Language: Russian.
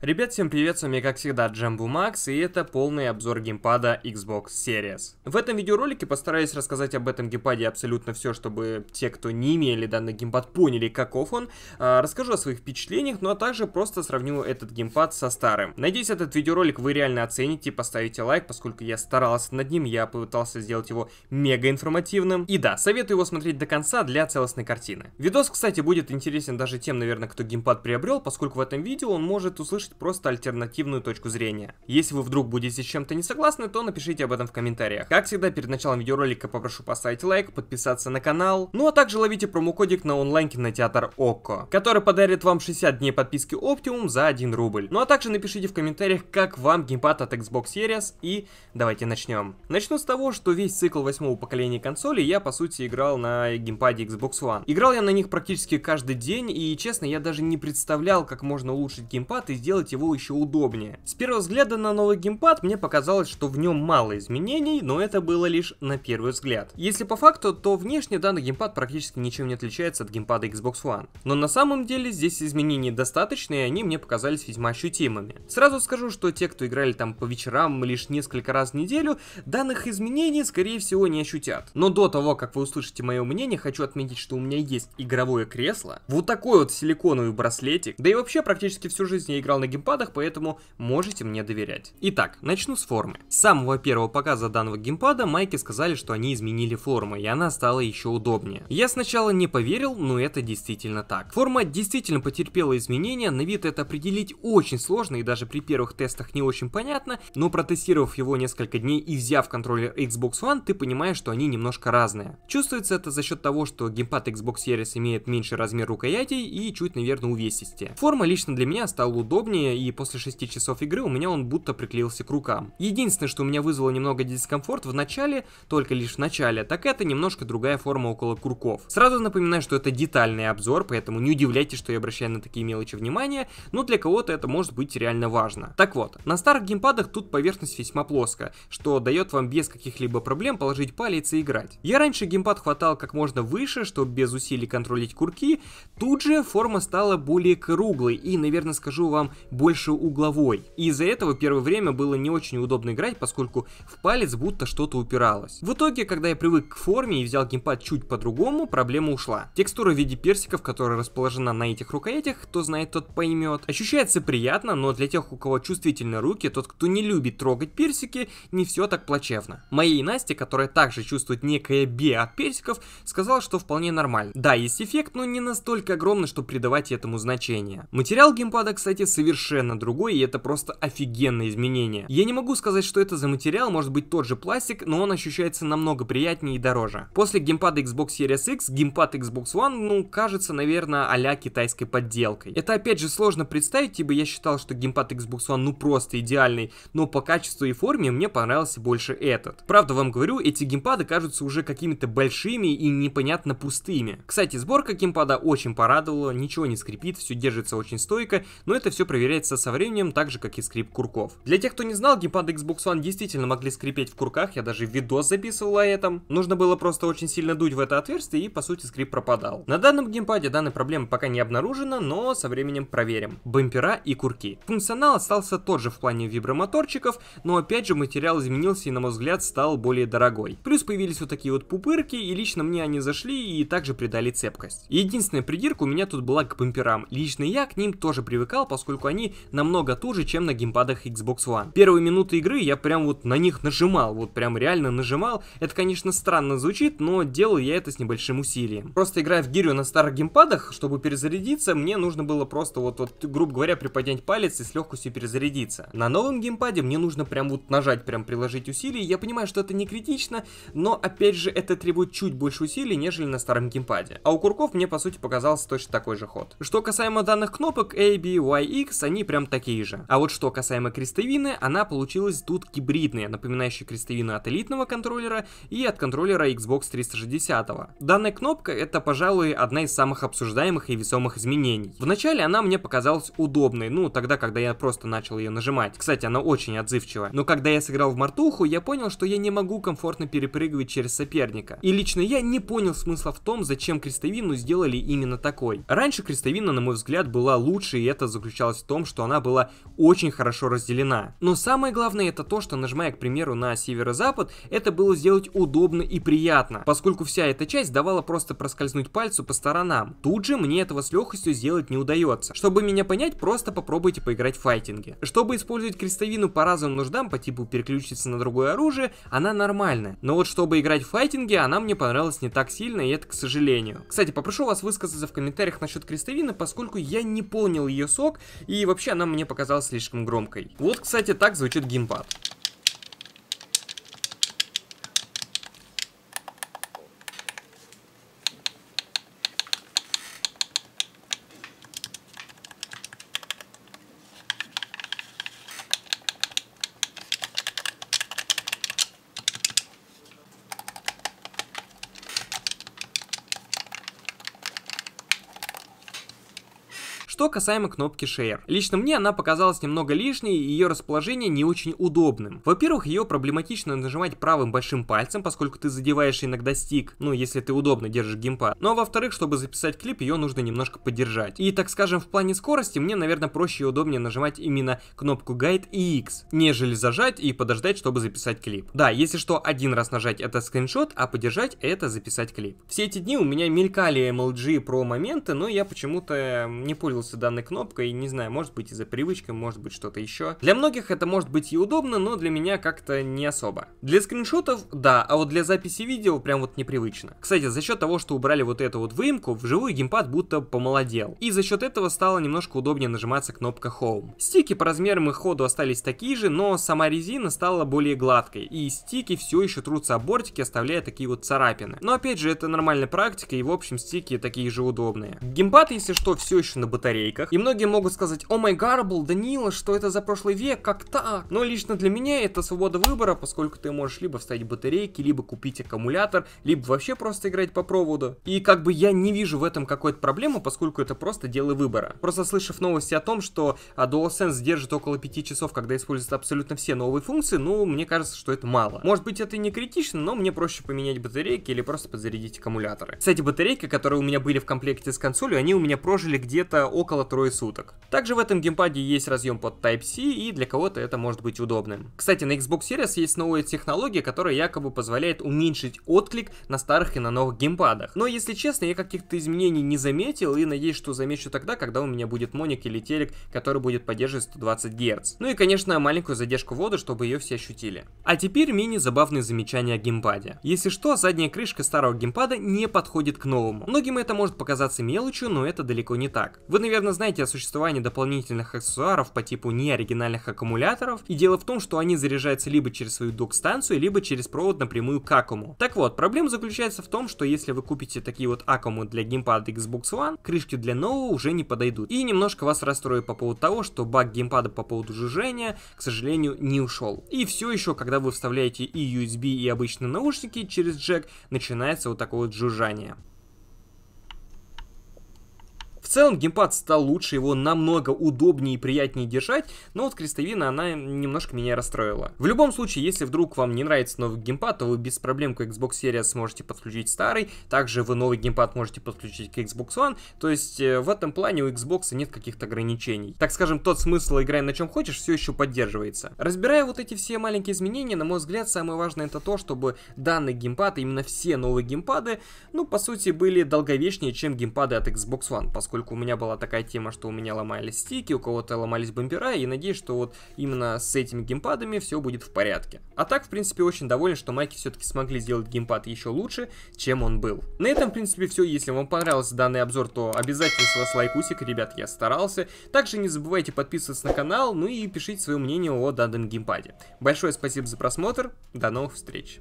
Ребят, всем привет, с вами как всегда Джамбу Макс, и это полный обзор геймпада Xbox Series. В этом видеоролике постараюсь рассказать об этом геймпаде абсолютно все, чтобы те, кто не имели данный геймпад, поняли, каков он. А, расскажу о своих впечатлениях, ну а также просто сравню этот геймпад со старым. Надеюсь, этот видеоролик вы реально оцените, поставите лайк, поскольку я старался над ним, я попытался сделать его мега информативным. И да, советую его смотреть до конца для целостной картины. Видос, кстати, будет интересен даже тем, наверное, кто геймпад приобрел, поскольку в этом видео он может услышать услышать просто альтернативную точку зрения. Если вы вдруг будете с чем-то не согласны, то напишите об этом в комментариях. Как всегда, перед началом видеоролика попрошу поставить лайк, подписаться на канал, ну а также ловите промокодик на онлайн-кинотеатр ОККО, который подарит вам 60 дней подписки Optimum за 1 рубль. Ну а также напишите в комментариях, как вам геймпад от Xbox Series и давайте начнем. Начну с того, что весь цикл восьмого поколения консолей я по сути играл на геймпаде Xbox One. Играл я на них практически каждый день и честно я даже не представлял, как можно улучшить геймпад и сделать сделать его еще удобнее. С первого взгляда на новый геймпад мне показалось, что в нем мало изменений, но это было лишь на первый взгляд. Если по факту, то внешне данный геймпад практически ничем не отличается от геймпада Xbox One. Но на самом деле здесь изменений достаточно, и они мне показались весьма ощутимыми. Сразу скажу, что те, кто играли там по вечерам лишь несколько раз в неделю, данных изменений, скорее всего, не ощутят. Но до того, как вы услышите мое мнение, хочу отметить, что у меня есть игровое кресло, вот такой вот силиконовый браслетик, да и вообще практически всю жизнь я играл на геймпадах, поэтому можете мне доверять. Итак, начну с формы. С самого первого показа данного геймпада майки сказали, что они изменили форму, и она стала еще удобнее. Я сначала не поверил, но это действительно так. Форма действительно потерпела изменения, на вид это определить очень сложно и даже при первых тестах не очень понятно, но протестировав его несколько дней и взяв контроллер Xbox One, ты понимаешь, что они немножко разные. Чувствуется это за счет того, что геймпад Xbox Series имеет меньший размер рукоятей и чуть, наверное, увесистее. Форма лично для меня стала удобнее, зоне, и после 6 часов игры у меня он будто приклеился к рукам. Единственное, что у меня вызвало немного дискомфорт в начале, только лишь в начале, так это немножко другая форма около курков. Сразу напоминаю, что это детальный обзор, поэтому не удивляйтесь, что я обращаю на такие мелочи внимание, но для кого-то это может быть реально важно. Так вот, на старых геймпадах тут поверхность весьма плоская, что дает вам без каких-либо проблем положить палец и играть. Я раньше геймпад хватал как можно выше, чтобы без усилий контролить курки, тут же форма стала более круглой и, наверное, скажу вам, больше угловой. И из-за этого первое время было не очень удобно играть, поскольку в палец будто что-то упиралось. В итоге, когда я привык к форме и взял геймпад чуть по-другому, проблема ушла. Текстура в виде персиков, которая расположена на этих рукоятях, кто знает, тот поймет. Ощущается приятно, но для тех, у кого чувствительны руки, тот, кто не любит трогать персики, не все так плачевно. Моей Насте, которая также чувствует некое бе от персиков, сказала, что вполне нормально. Да, есть эффект, но не настолько огромный, что придавать этому значение. Материал геймпада, кстати, совершенно совершенно другой, и это просто офигенное изменение. Я не могу сказать, что это за материал, может быть тот же пластик, но он ощущается намного приятнее и дороже. После геймпада Xbox Series X, геймпад Xbox One, ну, кажется, наверное, а китайской подделкой. Это опять же сложно представить, ибо я считал, что геймпад Xbox One ну просто идеальный, но по качеству и форме мне понравился больше этот. Правда вам говорю, эти геймпады кажутся уже какими-то большими и непонятно пустыми. Кстати, сборка геймпада очень порадовала, ничего не скрипит, все держится очень стойко, но это все проверяется проверяется со временем, так же как и скрип курков. Для тех, кто не знал, геймпады Xbox One действительно могли скрипеть в курках, я даже видос записывал о этом. Нужно было просто очень сильно дуть в это отверстие и по сути скрип пропадал. На данном геймпаде данной проблемы пока не обнаружено, но со временем проверим. Бампера и курки. Функционал остался тот же в плане вибромоторчиков, но опять же материал изменился и на мой взгляд стал более дорогой. Плюс появились вот такие вот пупырки и лично мне они зашли и также придали цепкость. Единственная придирка у меня тут была к бамперам. Лично я к ним тоже привыкал, поскольку они они намного туже, чем на геймпадах Xbox One. Первые минуты игры я прям вот на них нажимал, вот прям реально нажимал. Это, конечно, странно звучит, но делал я это с небольшим усилием. Просто играя в гирю на старых геймпадах, чтобы перезарядиться, мне нужно было просто вот, вот грубо говоря, приподнять палец и с легкостью перезарядиться. На новом геймпаде мне нужно прям вот нажать, прям приложить усилий. Я понимаю, что это не критично, но опять же это требует чуть больше усилий, нежели на старом геймпаде. А у курков мне по сути показался точно такой же ход. Что касаемо данных кнопок A, B, Y, X, они прям такие же. А вот что касаемо крестовины, она получилась тут гибридная, напоминающая крестовину от элитного контроллера и от контроллера Xbox 360. Данная кнопка это, пожалуй, одна из самых обсуждаемых и весомых изменений. Вначале она мне показалась удобной, ну тогда, когда я просто начал ее нажимать. Кстати, она очень отзывчивая. Но когда я сыграл в мартуху, я понял, что я не могу комфортно перепрыгивать через соперника. И лично я не понял смысла в том, зачем крестовину сделали именно такой. Раньше крестовина, на мой взгляд, была лучше, и это заключалось в том, том, что она была очень хорошо разделена. Но самое главное это то, что нажимая, к примеру, на северо-запад, это было сделать удобно и приятно, поскольку вся эта часть давала просто проскользнуть пальцу по сторонам. Тут же мне этого с легкостью сделать не удается. Чтобы меня понять, просто попробуйте поиграть в файтинге. Чтобы использовать крестовину по разным нуждам, по типу переключиться на другое оружие, она нормальная. Но вот чтобы играть в файтинге, она мне понравилась не так сильно, и это к сожалению. Кстати, попрошу вас высказаться в комментариях насчет крестовины, поскольку я не понял ее сок, и и вообще она мне показалась слишком громкой. Вот, кстати, так звучит геймпад. Что касаемо кнопки Share. Лично мне она показалась немного лишней и ее расположение не очень удобным. Во-первых, ее проблематично нажимать правым большим пальцем, поскольку ты задеваешь иногда стик, ну если ты удобно держишь геймпад. Ну а во-вторых, чтобы записать клип, ее нужно немножко поддержать. И так скажем, в плане скорости мне, наверное, проще и удобнее нажимать именно кнопку Guide и X, нежели зажать и подождать, чтобы записать клип. Да, если что, один раз нажать это скриншот, а подержать – это записать клип. Все эти дни у меня мелькали MLG про моменты, но я почему-то не пользовался пользовался данной кнопкой, не знаю, может быть из-за привычки, может быть что-то еще. Для многих это может быть и удобно, но для меня как-то не особо. Для скриншотов, да, а вот для записи видео прям вот непривычно. Кстати, за счет того, что убрали вот эту вот выемку, вживую геймпад будто помолодел. И за счет этого стало немножко удобнее нажиматься кнопка Home. Стики по размерам и ходу остались такие же, но сама резина стала более гладкой, и стики все еще трутся о бортики, оставляя такие вот царапины. Но опять же, это нормальная практика, и в общем стики такие же удобные. Геймпад, если что, все еще на батарее батарейках. И многие могут сказать, о май гарбл, Данила, что это за прошлый век, как так? Но лично для меня это свобода выбора, поскольку ты можешь либо вставить батарейки, либо купить аккумулятор, либо вообще просто играть по проводу. И как бы я не вижу в этом какой-то проблемы, поскольку это просто дело выбора. Просто слышав новости о том, что DualSense держит около 5 часов, когда используются абсолютно все новые функции, ну, мне кажется, что это мало. Может быть, это и не критично, но мне проще поменять батарейки или просто подзарядить аккумуляторы. Кстати, батарейки, которые у меня были в комплекте с консолью, они у меня прожили где-то около около трое суток. Также в этом геймпаде есть разъем под Type-C, и для кого-то это может быть удобным. Кстати, на Xbox Series есть новая технология, которая якобы позволяет уменьшить отклик на старых и на новых геймпадах. Но, если честно, я каких-то изменений не заметил, и надеюсь, что замечу тогда, когда у меня будет моник или телек, который будет поддерживать 120 Гц. Ну и, конечно, маленькую задержку воды, чтобы ее все ощутили. А теперь мини-забавные замечания о геймпаде. Если что, задняя крышка старого геймпада не подходит к новому. Многим это может показаться мелочью, но это далеко не так. Вы наверное, знаете о существовании дополнительных аксессуаров по типу неоригинальных аккумуляторов, и дело в том, что они заряжаются либо через свою док-станцию, либо через провод напрямую к аккуму. Так вот, проблема заключается в том, что если вы купите такие вот аккуму для геймпада Xbox One, крышки для нового уже не подойдут. И немножко вас расстрою по поводу того, что баг геймпада по поводу жужжения, к сожалению, не ушел. И все еще, когда вы вставляете и USB, и обычные наушники через джек, начинается вот такое вот жужжание. В целом геймпад стал лучше, его намного удобнее и приятнее держать, но вот крестовина, она немножко меня расстроила. В любом случае, если вдруг вам не нравится новый геймпад, то вы без проблем к Xbox Series сможете подключить старый, также вы новый геймпад можете подключить к Xbox One, то есть э, в этом плане у Xbox нет каких-то ограничений. Так скажем, тот смысл играй на чем хочешь, все еще поддерживается. Разбирая вот эти все маленькие изменения, на мой взгляд, самое важное это то, чтобы данный геймпад, именно все новые геймпады, ну по сути были долговечнее, чем геймпады от Xbox One, поскольку поскольку у меня была такая тема, что у меня ломались стики, у кого-то ломались бампера, и надеюсь, что вот именно с этими геймпадами все будет в порядке. А так, в принципе, очень доволен, что майки все-таки смогли сделать геймпад еще лучше, чем он был. На этом, в принципе, все. Если вам понравился данный обзор, то обязательно с вас лайкусик, ребят, я старался. Также не забывайте подписываться на канал, ну и пишите свое мнение о данном геймпаде. Большое спасибо за просмотр, до новых встреч!